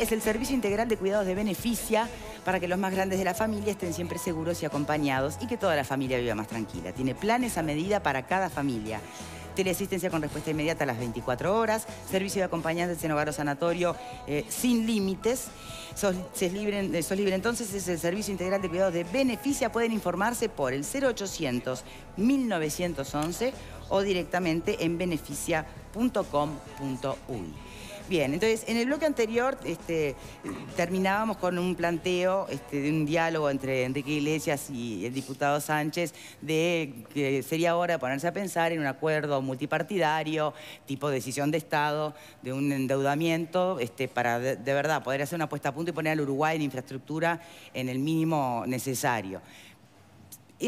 es el Servicio Integral de Cuidados de Beneficia para que los más grandes de la familia estén siempre seguros y acompañados y que toda la familia viva más tranquila. Tiene planes a medida para cada familia. Teleasistencia con respuesta inmediata a las 24 horas, servicio de acompañantes en hogar o sanatorio eh, sin límites. Sos, libre, eh, sos libre entonces es el servicio integral de cuidados de beneficia. Pueden informarse por el 0800 1911 o directamente en beneficia.com.uy. Bien, entonces en el bloque anterior este, terminábamos con un planteo este, de un diálogo entre Enrique Iglesias y el diputado Sánchez de que sería hora de ponerse a pensar en un acuerdo multipartidario, tipo decisión de Estado, de un endeudamiento, este, para de verdad poder hacer una puesta a punto y poner al Uruguay en infraestructura en el mínimo necesario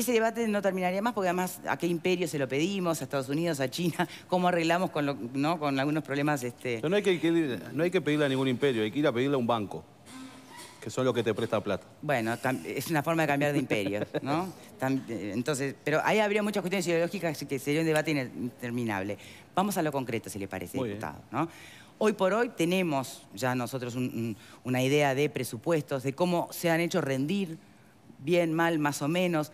ese debate no terminaría más porque además a qué imperio se lo pedimos, a Estados Unidos, a China, cómo arreglamos con, algunos problemas. Este... No, hay que, pedirle a ningún imperio, hay que ir a pedirle a un banco, que son los que te presta plata. Bueno, es una forma de cambiar de imperio, ¿no? Eh, entonces, pero ahí habría muchas cuestiones ideológicas que sería un debate interminable. Vamos a lo concreto, si le parece, diputado. Hoy por hoy tenemos ya nosotros una idea de presupuestos, de cómo se han hecho rendir bien, mal, más o menos,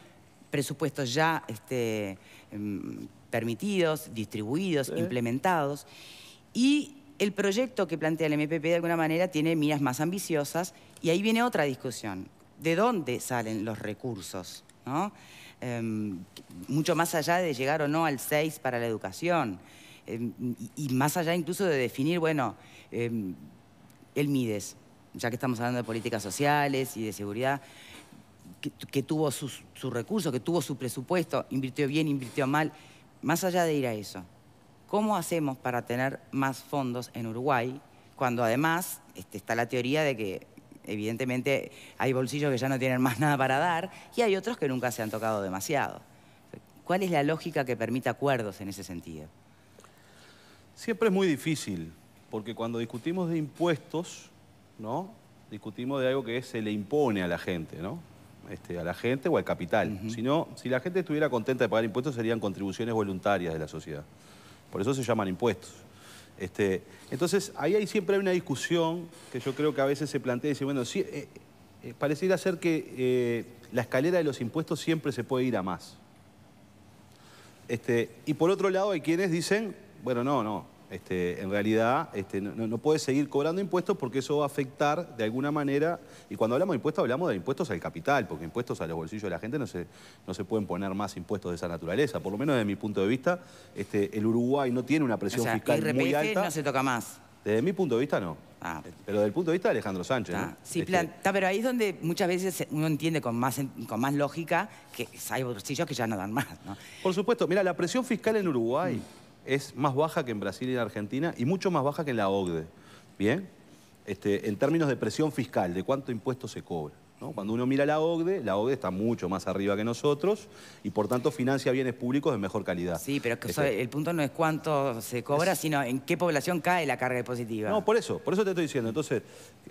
presupuestos ya este, em, permitidos, distribuidos, implementados. Y el proyecto que plantea el MPP de alguna manera tiene miras más ambiciosas y ahí viene otra discusión. ¿De dónde salen los recursos? Em, mucho más allá de llegar o no al 6 para la educación em, y, más allá incluso de definir, bueno, el MIDES, ya que estamos hablando de políticas sociales y de seguridad, que, tuvo sus, recurso, recursos, que tuvo su presupuesto, invirtió bien, invirtió mal. Más allá de ir a eso, ¿cómo hacemos para tener más fondos en Uruguay cuando además este, está la teoría de que evidentemente hay bolsillos que ya no tienen más nada para dar y hay otros que nunca se han tocado demasiado? ¿Cuál es la lógica que permite acuerdos en ese sentido? Siempre es muy difícil, porque cuando discutimos de impuestos, ¿no? discutimos de algo que se le impone a la gente, ¿no? Este, a la gente o al capital. si, no, si la gente estuviera contenta de pagar impuestos, serían contribuciones voluntarias de la sociedad. Por eso se llaman impuestos. Este, entonces, ahí siempre hay una discusión que yo creo que a veces se plantea y dice, bueno, sí, eh, eh pareciera ser que eh, la escalera de los impuestos siempre se puede ir a más. Este, y por otro lado hay quienes dicen, bueno, no, no, este, en realidad este, no, puede seguir cobrando impuestos porque eso va a afectar de alguna manera, y cuando hablamos de impuestos hablamos de impuestos al capital, porque impuestos a los bolsillos de la gente no se, no se pueden poner más impuestos de esa naturaleza, por lo menos desde mi punto de vista, este, el Uruguay no tiene una presión fiscal muy alta. no se toca más. Desde mi punto de vista no. Ah. Pero desde el punto de vista de Alejandro Sánchez. Ah, sí, pero ahí es donde muchas veces uno entiende con más, con más lógica que hay bolsillos que ya no dan más. Por supuesto, mira, la presión fiscal en Uruguay mm es más baja que en Brasil y en Argentina y mucho más baja que en la OCDE. ¿Bien? Este, en términos de presión fiscal, de cuánto impuesto se cobra. Cuando uno mira la OCDE, la OCDE está mucho más arriba que nosotros y por tanto financia bienes públicos de mejor calidad. Sí, pero que, este, el punto no es cuánto se cobra, sino en qué población cae la carga positiva. No, por eso, por eso te estoy diciendo. Entonces,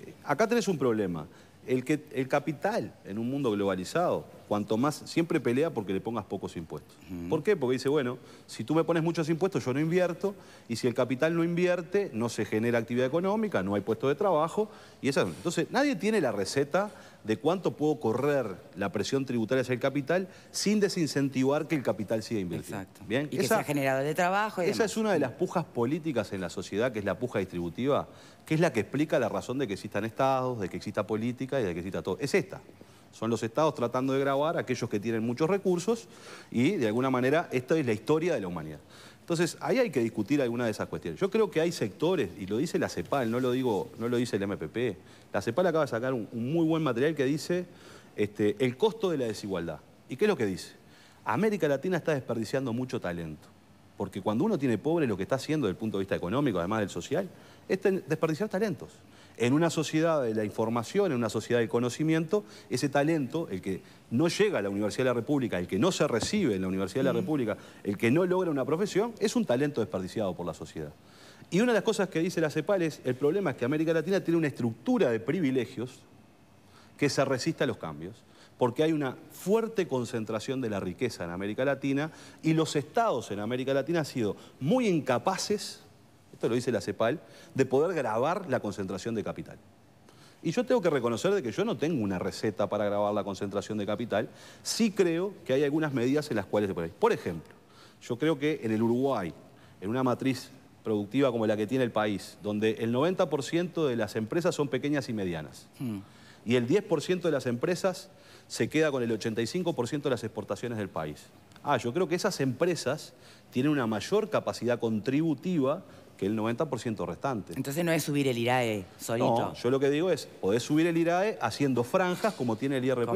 eh, acá tenés un problema. El, que, el capital en un mundo globalizado cuanto más, siempre pelea porque le pongas pocos impuestos. ¿Por qué? Porque dice, bueno, si tú me pones muchos impuestos, yo no invierto, y si el capital no invierte, no se genera actividad económica, no hay puesto de trabajo, y esa... Entonces, nadie tiene la receta de cuánto puedo correr la presión tributaria hacia el capital sin desincentivar que el capital siga invirtiendo. Exacto. ¿Bien? Y que sea generador de trabajo. esa es una de las pujas políticas en la sociedad, que es la puja distributiva, que es la que explica la razón de que existan estados, de que exista política y de que exista todo. Es esta. Son los estados tratando de grabar a aquellos que tienen muchos recursos y de alguna manera esta es la historia de la humanidad. Entonces, ahí hay que discutir alguna de esas cuestiones. Yo creo que hay sectores, y lo dice la CEPAL, no lo, digo, no lo dice el MPP, la CEPAL acaba de sacar un, muy buen material que dice este, el costo de la desigualdad. ¿Y qué es lo que dice? América Latina está desperdiciando mucho talento. Porque cuando uno tiene pobre, lo que está haciendo desde el punto de vista económico, además del social, es desperdiciar talentos. En una sociedad de la información, en una sociedad de conocimiento, ese talento, el que no llega a la Universidad de la República, el que no se recibe en la Universidad de la República, el que no logra una profesión, es un talento desperdiciado por la sociedad. Y una de las cosas que dice la CEPAL es, el problema es que América Latina tiene una estructura de privilegios que se resiste a los cambios, porque hay una fuerte concentración de la riqueza en América Latina y los estados en América Latina han sido muy incapaces esto lo dice la CEPAL, de poder grabar la concentración de capital. Y yo tengo que reconocer de que yo no tengo una receta para grabar la concentración de capital, sí creo que hay algunas medidas en las cuales se puede. Por ejemplo, yo creo que en el Uruguay, en una matriz productiva como la que tiene el país, donde el 90% de las empresas son pequeñas y medianas, hmm. y el 10% de las empresas se queda con el 85% de las exportaciones del país. Ah, yo creo que esas empresas tienen una mayor capacidad contributiva que el 90% restante. Entonces no es subir el IRAE solito. No, yo lo que digo es, podés subir el IRAE haciendo franjas como tiene el IRPF.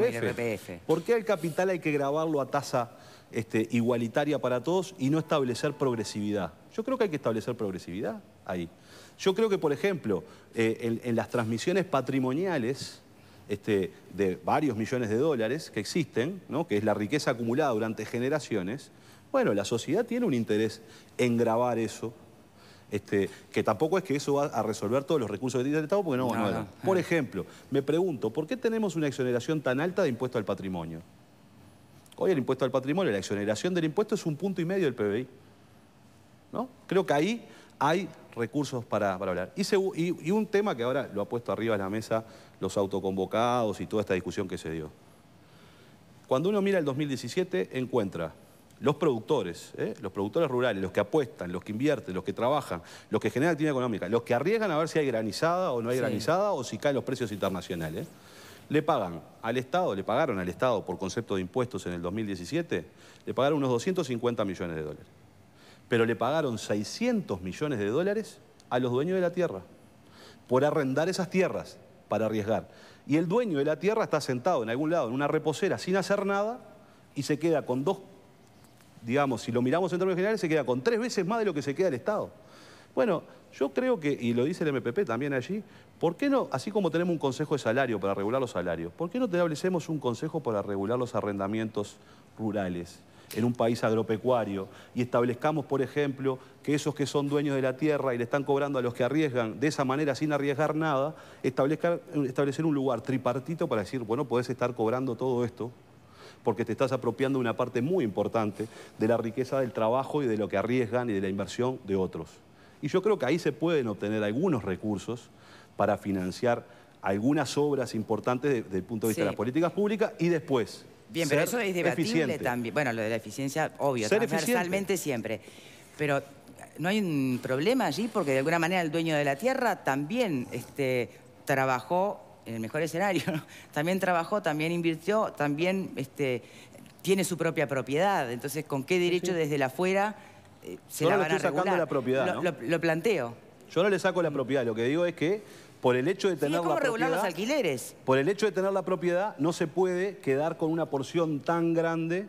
el ¿Por qué al capital hay que grabarlo a tasa este, igualitaria para todos y no establecer progresividad? Yo creo que hay que establecer progresividad ahí. Yo creo que, por ejemplo, eh, en, las transmisiones patrimoniales este, de varios millones de dólares que existen, que es la riqueza acumulada durante generaciones, bueno, la sociedad tiene un interés en grabar eso este, que tampoco es que eso va a resolver todos los recursos de tiene el Estado, porque no, no, a Por ejemplo, me pregunto, ¿por qué tenemos una exoneración tan alta de impuesto al patrimonio? Hoy el impuesto al patrimonio, la exoneración del impuesto es un punto y medio del PBI. ¿No? Creo que ahí hay recursos para, hablar. Y, y, un tema que ahora lo ha puesto arriba de la mesa los autoconvocados y toda esta discusión que se dio. Cuando uno mira el 2017, encuentra los productores, ¿eh? los productores rurales, los que apuestan, los que invierten, los que trabajan, los que generan actividad económica, los que arriesgan a ver si hay granizada o no hay granizada o si caen los precios internacionales, ¿eh? le pagan al Estado, le pagaron al Estado por concepto de impuestos en el 2017, le pagaron unos 250 millones de dólares. Pero le pagaron 600 millones de dólares a los dueños de la tierra por arrendar esas tierras para arriesgar. Y el dueño de la tierra está sentado en algún lado, en una reposera, sin hacer nada, y se queda con dos digamos, si lo miramos en términos generales, se queda con tres veces más de lo que se queda el Estado. Bueno, yo creo que, y lo dice el MPP también allí, ¿por qué no, así como tenemos un consejo de salario para regular los salarios, ¿por qué no establecemos un consejo para regular los arrendamientos rurales? en un país agropecuario y establezcamos, por ejemplo, que esos que son dueños de la tierra y le están cobrando a los que arriesgan de esa manera sin arriesgar nada, establecer un lugar tripartito para decir, bueno, podés estar cobrando todo esto porque te estás apropiando una parte muy importante de la riqueza del trabajo y de lo que arriesgan y de la inversión de otros. Y yo creo que ahí se pueden obtener algunos recursos para financiar algunas obras importantes desde el punto de vista de las políticas públicas y después. Bien, pero eso es debatible también. Bueno, lo de la eficiencia, obvio, transversalmente siempre. Pero no hay un problema allí porque de alguna manera el dueño de la tierra también este, trabajó en el mejor escenario. También trabajó, también invirtió, también este, tiene su propia propiedad. Entonces, ¿con qué derecho desde la afuera eh, se la van Yo a regular? sacando la propiedad, lo, planteo. Yo no le saco la propiedad, lo que digo es que por el hecho de tener ¿cómo la regular los alquileres? Por el hecho de tener la propiedad no se puede quedar con una porción tan grande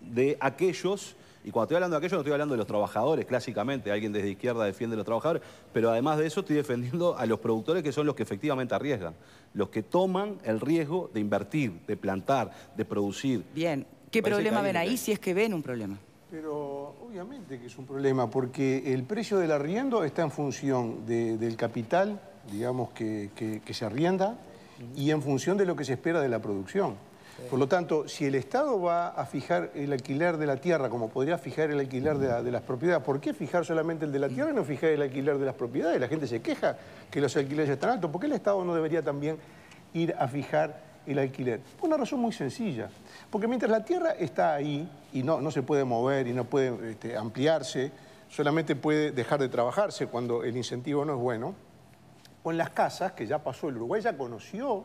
de aquellos y cuando estoy hablando de aquello, no estoy hablando de los trabajadores, clásicamente. Alguien desde izquierda defiende a los trabajadores, pero además de eso estoy defendiendo a los productores que son los que efectivamente arriesgan, los que toman el riesgo de invertir, de plantar, de producir. Bien, ¿qué problema ven ahí si es que ven un problema? Pero obviamente que es un problema, porque el precio del arriendo está en función del capital, digamos, que se arrienda, y en función de lo que se espera de la producción. Por lo tanto, si el Estado va a fijar el alquiler de la tierra, como podría fijar el alquiler de, las propiedades, ¿por qué fijar solamente el de la tierra y no fijar el alquiler de las propiedades? La gente se queja que los alquileres están altos. ¿Por qué el Estado no debería también ir a fijar el alquiler? Por una razón muy sencilla. Porque mientras la tierra está ahí y no, se puede mover y no puede este, ampliarse, solamente puede dejar de trabajarse cuando el incentivo no es bueno, en las casas, que ya pasó el Uruguay, ya conoció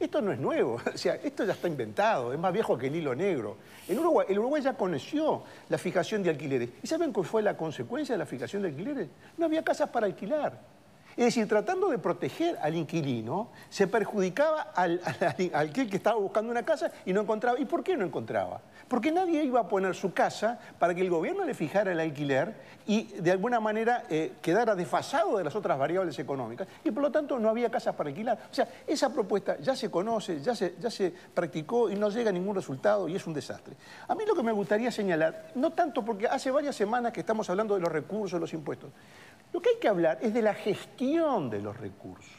esto no es nuevo, o sea, esto ya está inventado, es más viejo que el hilo negro. el Uruguay ya conoció la fijación de alquileres. ¿Y saben cuál fue la consecuencia de la fijación de alquileres? No había casas para alquilar. Es decir, tratando de proteger al inquilino, se perjudicaba al, al, que estaba buscando una casa y no encontraba. ¿Y por qué no encontraba? Porque nadie iba a poner su casa para que el gobierno le fijara el alquiler y de alguna manera eh, quedara desfasado de las otras variables económicas. Y por lo tanto no había casas para alquilar. O sea, esa propuesta ya se conoce, ya ya se practicó y no llega a ningún resultado y es un desastre. A mí lo que me gustaría señalar, no tanto porque hace varias semanas que estamos hablando de los recursos, los impuestos, lo que hay que hablar es de la gestión de los recursos,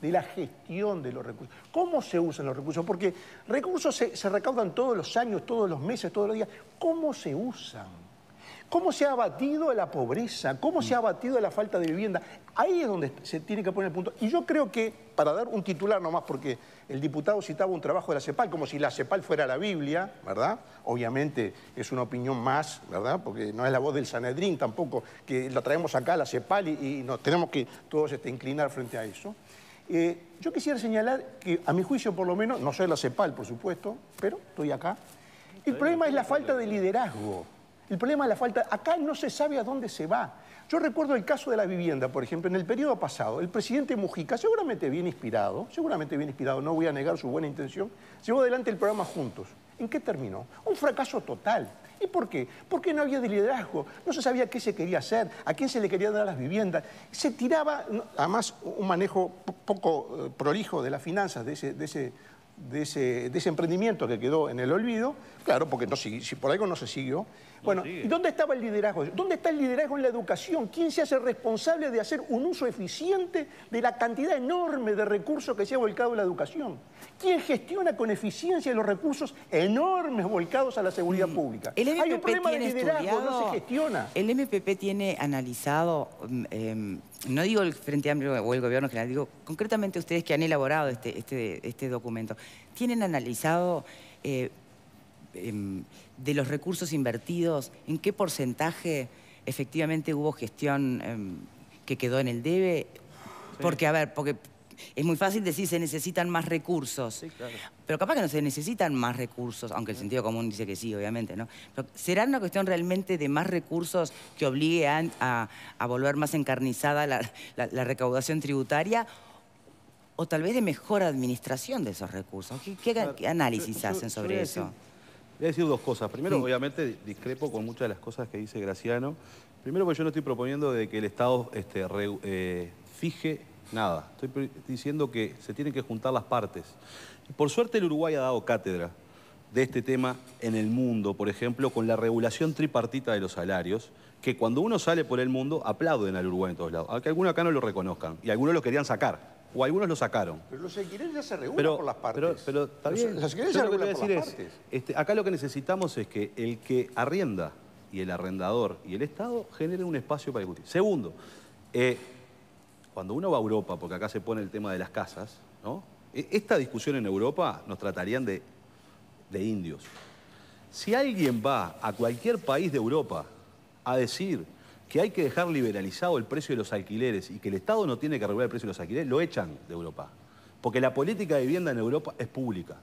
de la gestión de los recursos. ¿Cómo se usan los recursos? Porque recursos se, recaudan todos los años, todos los meses, todos los días. ¿Cómo se usan? ¿Cómo se ha abatido la pobreza? ¿Cómo se ha abatido la falta de vivienda? Ahí es donde se tiene que poner el punto. Y yo creo que, para dar un titular nomás, porque el diputado citaba un trabajo de la CEPAL, como si la CEPAL fuera la Biblia, ¿verdad? Obviamente es una opinión más, ¿verdad? Porque no es la voz del Sanedrín tampoco, que la traemos acá, la CEPAL, y, tenemos que todos este, inclinar frente a eso. Eh, yo quisiera señalar que, a mi juicio por lo menos, no soy la CEPAL, por supuesto, pero estoy acá, el problema es la falta de liderazgo. El problema es la falta, acá no se sabe a dónde se va. Yo recuerdo el caso de la vivienda, por ejemplo, en el periodo pasado, el presidente Mujica, seguramente bien inspirado, seguramente bien inspirado, no voy a negar su buena intención, llevó adelante el programa Juntos. ¿En qué terminó? Un fracaso total. ¿Y por qué? Porque no había de liderazgo, no se sabía qué se quería hacer, a quién se le quería dar las viviendas. Se tiraba, además, un manejo poco eh, prolijo de las finanzas de ese, emprendimiento que quedó en el olvido, claro, porque no, si por algo no se siguió. Bueno, dónde estaba el liderazgo? ¿Dónde está el liderazgo en la educación? ¿Quién se hace responsable de hacer un uso eficiente de la cantidad enorme de recursos que se ha volcado en la educación? ¿Quién gestiona con eficiencia los recursos enormes volcados a la seguridad mm, pública? El MPP tiene de liderazgo, no se gestiona. El MPP tiene analizado, mm, em, no digo el Frente Amplio o el Gobierno General, digo concretamente ustedes que han elaborado este, este, este documento, ¿tienen analizado... Eh, em, de los recursos invertidos, en qué porcentaje efectivamente hubo gestión em, que quedó en el debe. Porque, a ver, porque es muy fácil decir se necesitan más recursos. Pero capaz que no se necesitan más recursos, aunque el sentido común dice que sí, obviamente, ¿no? ¿será una cuestión realmente de más recursos que obligue a, volver más encarnizada la, recaudación tributaria? O tal vez de mejor administración de esos recursos. ¿Qué, análisis hacen sobre eso? Voy a decir dos cosas. Primero, obviamente, discrepo con muchas de las cosas que dice Graciano. Primero, porque yo no estoy proponiendo de que el Estado este, eh, fije nada. Estoy diciendo que se tienen que juntar las partes. Por suerte, el Uruguay ha dado cátedra de este tema en el mundo, por ejemplo, con la regulación tripartita de los salarios, que cuando uno sale por el mundo aplauden al Uruguay en todos lados, aunque algunos acá no lo reconozcan y algunos lo querían sacar o algunos lo sacaron. Pero los alquileres ya se reúnen por las partes. Pero, también. Lo Los alquileres se reúnen por las partes. Es, este, acá lo que necesitamos es que el que arrienda y el arrendador y el Estado generen un espacio para discutir. Segundo, eh, cuando uno va a Europa, porque acá se pone el tema de las casas, ¿no? E, esta discusión en Europa nos tratarían de indios. Si alguien va a cualquier país de Europa a decir que hay que dejar liberalizado el precio de los alquileres y que el Estado no tiene que regular el precio de los alquileres, lo echan de Europa. Porque la política de vivienda en Europa es pública.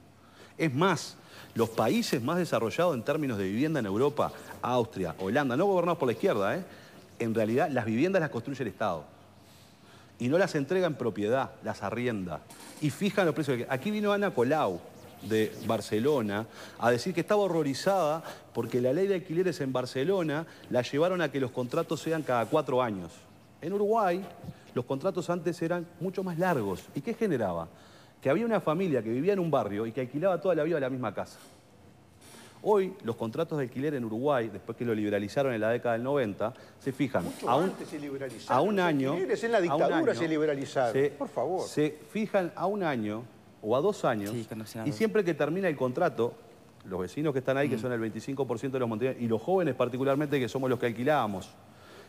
Es más, los países más desarrollados en términos de vivienda en Europa, Austria, Holanda, no gobernados por la izquierda, ¿eh? en realidad las viviendas las construye el Estado. Y no las entrega en propiedad, las arrienda. Y fijan los precios. Aquí vino Ana Colau, de Barcelona a decir que estaba horrorizada porque la ley de alquileres en Barcelona la llevaron a que los contratos sean cada cuatro años. En Uruguay los contratos antes eran mucho más largos. ¿Y qué generaba? Que había una familia que vivía en un barrio y que alquilaba toda la vida la misma casa. Hoy los contratos de alquiler en Uruguay, después que lo liberalizaron en la década del 90, se fijan a un, se liberalizaron a un año. en la dictadura se liberalizaron, por favor. Se fijan a un año o a dos años. y siempre que termina el contrato, los vecinos que están ahí, que mm. son el 25% de los montañeros, y los jóvenes particularmente, que somos los que alquilábamos,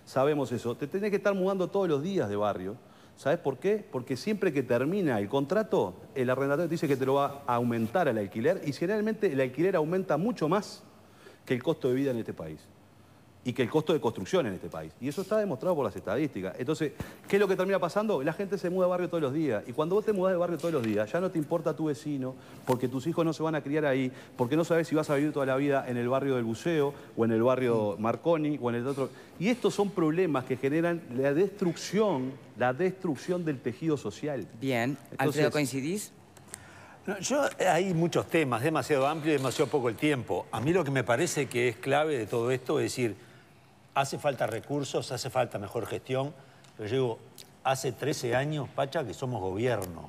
sabemos eso, te tenés que estar mudando todos los días de barrio. ¿Sabes por qué? Porque siempre que termina el contrato, el arrendador te dice que te lo va a aumentar al alquiler y generalmente el alquiler aumenta mucho más que el costo de vida en este país y que el costo de construcción en este país. Y eso está demostrado por las estadísticas. Entonces, ¿qué es lo que termina pasando? La gente se muda de barrio todos los días. Y cuando vos te mudás de barrio todos los días, ya no te importa tu vecino, porque tus hijos no se van a criar ahí, porque no sabes si vas a vivir toda la vida en el barrio del Buceo, o en el barrio Marconi, o en el otro. Y estos son problemas que generan la destrucción, la destrucción del tejido social. Bien. Entonces, ¿Alfredo coincidís? yo, eh, hay muchos temas, demasiado amplio y demasiado poco el tiempo. A mí lo que me parece que es clave de todo esto es decir Hace falta recursos, hace falta mejor gestión. Yo llevo hace 13 años, Pacha, que somos gobierno.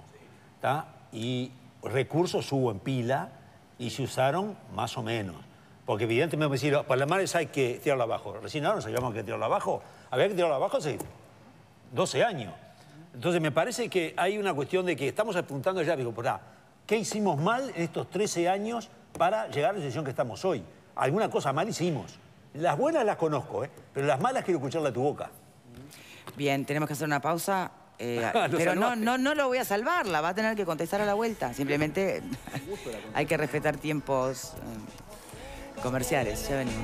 Y recursos hubo en pila y se usaron más o menos. Porque evidentemente me decían, Palomares hay que tirarlo abajo. Recién ahora nos sabíamos que tirarlo abajo. Había que tirarlo abajo hace 12 años. Entonces me parece que hay una cuestión de que estamos apuntando ya, digo, por ¿qué hicimos mal en estos 13 años para llegar a la decisión que estamos hoy? Alguna cosa mal hicimos. Las buenas las conozco, ¿eh? pero las malas quiero escucharla a tu boca. Bien, tenemos que hacer una pausa. Eh, pero no, no, no lo voy a salvar, la va a tener que contestar a la vuelta. Simplemente hay que respetar tiempos eh, comerciales. Ya venimos.